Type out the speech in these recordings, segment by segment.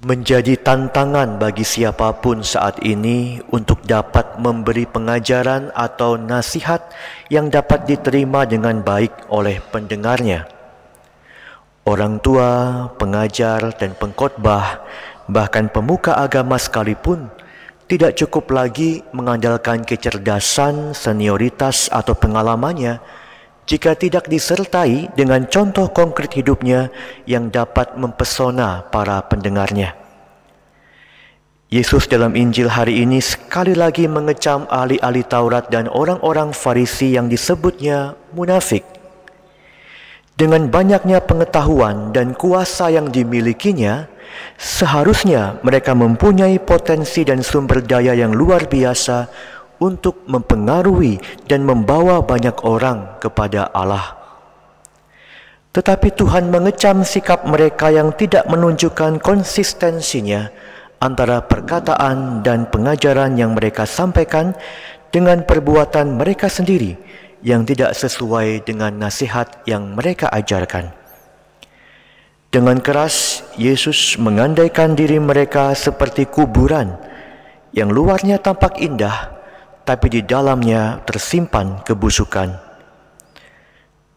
menjadi tantangan bagi siapapun saat ini untuk dapat memberi pengajaran atau nasihat yang dapat diterima dengan baik oleh pendengarnya. Orang tua, pengajar, dan pengkhotbah, bahkan pemuka agama sekalipun, tidak cukup lagi mengandalkan kecerdasan, senioritas, atau pengalamannya jika tidak disertai dengan contoh konkret hidupnya yang dapat mempesona para pendengarnya. Yesus dalam Injil hari ini sekali lagi mengecam ahli-ahli Taurat dan orang-orang Farisi yang disebutnya munafik. Dengan banyaknya pengetahuan dan kuasa yang dimilikinya, seharusnya mereka mempunyai potensi dan sumber daya yang luar biasa untuk mempengaruhi dan membawa banyak orang kepada Allah. Tetapi Tuhan mengecam sikap mereka yang tidak menunjukkan konsistensinya antara perkataan dan pengajaran yang mereka sampaikan dengan perbuatan mereka sendiri yang tidak sesuai dengan nasihat yang mereka ajarkan. Dengan keras, Yesus mengandaikan diri mereka seperti kuburan yang luarnya tampak indah, tapi di dalamnya tersimpan kebusukan.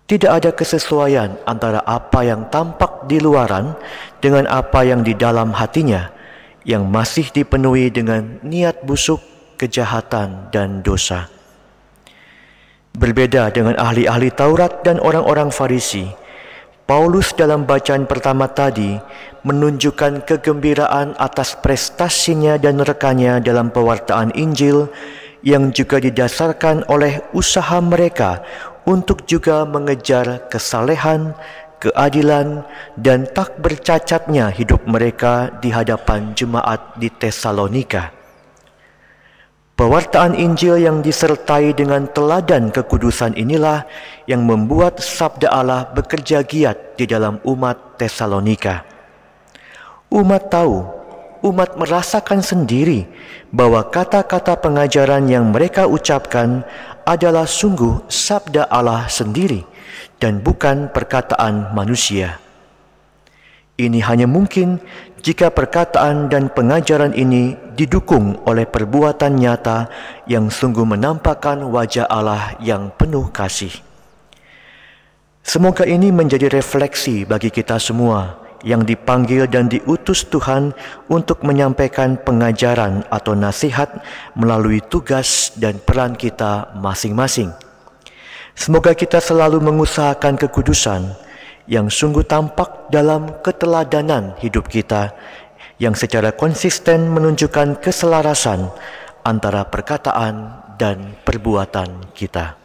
Tidak ada kesesuaian antara apa yang tampak di luaran dengan apa yang di dalam hatinya, yang masih dipenuhi dengan niat busuk, kejahatan, dan dosa. Berbeda dengan ahli-ahli Taurat dan orang-orang Farisi, Paulus dalam bacaan pertama tadi menunjukkan kegembiraan atas prestasinya dan rekannya dalam pewartaan Injil yang juga didasarkan oleh usaha mereka untuk juga mengejar kesalehan, keadilan, dan tak bercacatnya hidup mereka di hadapan jemaat di Tesalonika. Pewartaan Injil yang disertai dengan teladan kekudusan inilah yang membuat sabda Allah bekerja giat di dalam umat Tesalonika. Umat tahu umat merasakan sendiri bahwa kata-kata pengajaran yang mereka ucapkan adalah sungguh sabda Allah sendiri dan bukan perkataan manusia. Ini hanya mungkin jika perkataan dan pengajaran ini didukung oleh perbuatan nyata yang sungguh menampakkan wajah Allah yang penuh kasih. Semoga ini menjadi refleksi bagi kita semua yang dipanggil dan diutus Tuhan untuk menyampaikan pengajaran atau nasihat melalui tugas dan peran kita masing-masing. Semoga kita selalu mengusahakan kekudusan yang sungguh tampak dalam keteladanan hidup kita yang secara konsisten menunjukkan keselarasan antara perkataan dan perbuatan kita.